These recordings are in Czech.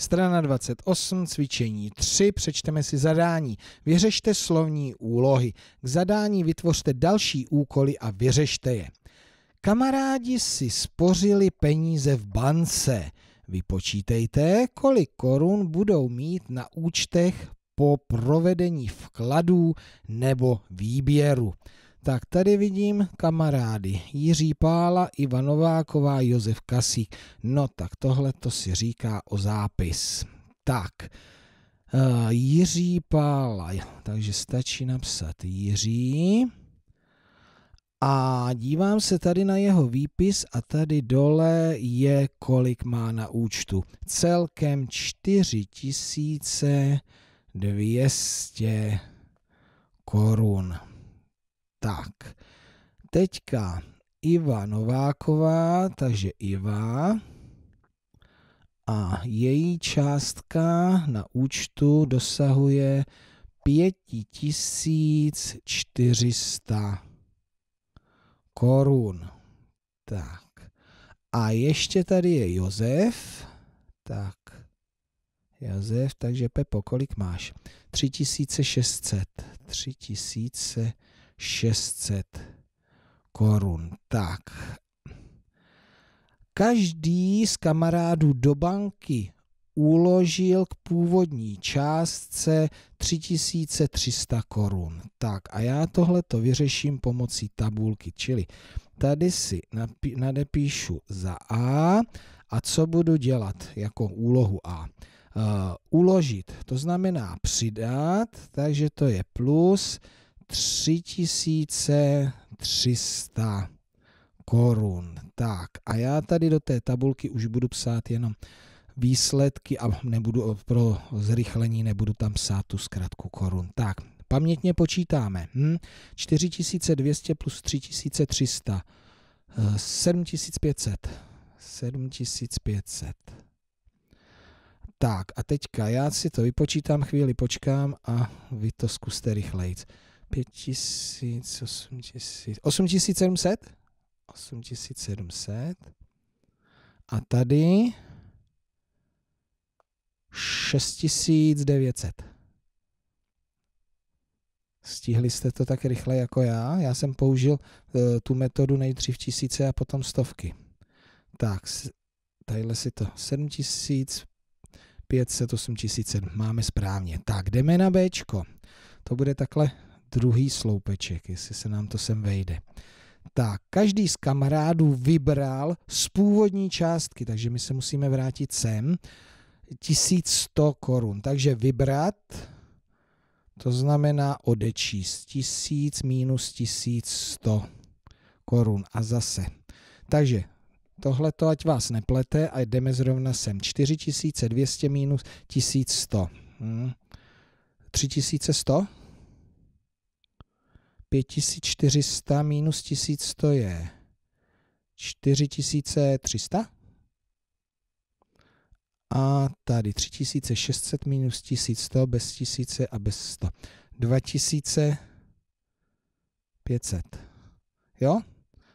Strana 28, cvičení 3, přečteme si zadání. Vyřešte slovní úlohy. K zadání vytvořte další úkoly a vyřešte je. Kamarádi si spořili peníze v bance. Vypočítejte, kolik korun budou mít na účtech po provedení vkladů nebo výběru. Tak tady vidím kamarády Jiří Pála, Ivanováková, Josef Kasík. No tak tohle to si říká o zápis. Tak, uh, Jiří Pála, takže stačí napsat Jiří. A dívám se tady na jeho výpis a tady dole je, kolik má na účtu. Celkem 4200 korun. Tak, teďka Iva Nováková, takže Iva a její částka na účtu dosahuje 5400 korun. Tak. A ještě tady je Josef. Tak. Josef, takže Pepo, kolik máš? 3600. 3600. 600 korun. Tak. Každý z kamarádů do banky uložil k původní částce 3300 korun. Tak a já tohle to vyřeším pomocí tabulky, čili tady si nadepíšu za A a co budu dělat jako úlohu A? Uh, uložit, to znamená přidat, takže to je plus 3300 korun. Tak a já tady do té tabulky už budu psát jenom výsledky a nebudu pro zrychlení nebudu tam psát tu zkratku korun. Tak, pamětně počítáme. Hm? 4200 plus 3300. 7500. 7500. Tak a teďka já si to vypočítám, chvíli počkám a vy to zkuste rychlejc. 8700? 8700. A tady 6900. Stihli jste to tak rychle jako já? Já jsem použil uh, tu metodu nejdřív tisíce a potom stovky. Tak, tadyhle si to 7500, 8000 máme správně. Tak, jdeme na B. To bude takhle druhý sloupeček, jestli se nám to sem vejde. Tak, každý z kamarádů vybral z původní částky, takže my se musíme vrátit sem, 1100 korun. Takže vybrat, to znamená odečíst 1000 minus 1100 korun. A zase. Takže tohle to ať vás neplete a jdeme zrovna sem. 4200 minus 1100. Hmm. 3100? 5400 minus 1100 je 4300. A tady 3600 minus 1100 bez 1000 a bez 100. 2500. Jo?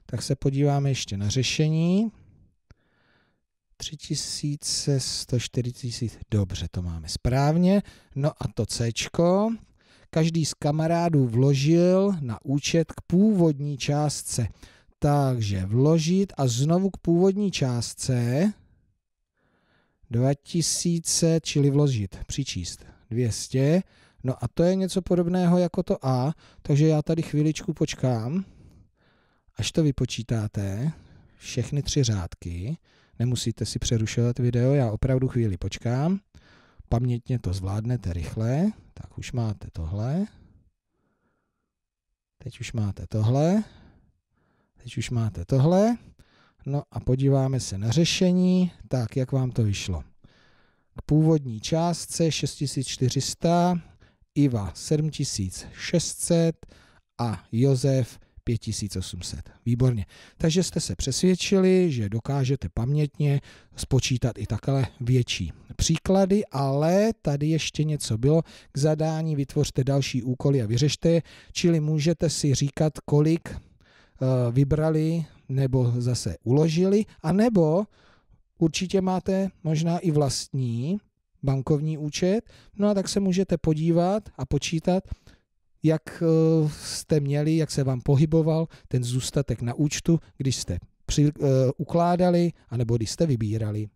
Tak se podíváme ještě na řešení. 3100, 4000, dobře, to máme správně. No a to C, každý z kamarádů vložil na účet k původní částce. Takže vložit a znovu k původní částce 2000, čili vložit, přičíst 200. No a to je něco podobného jako to A, takže já tady chvíličku počkám, až to vypočítáte, všechny tři řádky, nemusíte si přerušovat video, já opravdu chvíli počkám, pamětně to zvládnete rychle, tak už máte tohle. Teď už máte tohle. Teď už máte tohle. No a podíváme se na řešení. Tak, jak vám to vyšlo? K původní částce 6400, Iva 7600 a Josef 5800. Výborně. Takže jste se přesvědčili, že dokážete pamětně spočítat i takhle větší příklady, ale tady ještě něco bylo. K zadání vytvořte další úkoly a vyřešte je, čili můžete si říkat, kolik eh, vybrali nebo zase uložili, a nebo určitě máte možná i vlastní bankovní účet, no a tak se můžete podívat a počítat, jak eh, jste měli, jak se vám pohyboval ten zůstatek na účtu, když jste při, uh, ukládali, anebo když jste vybírali.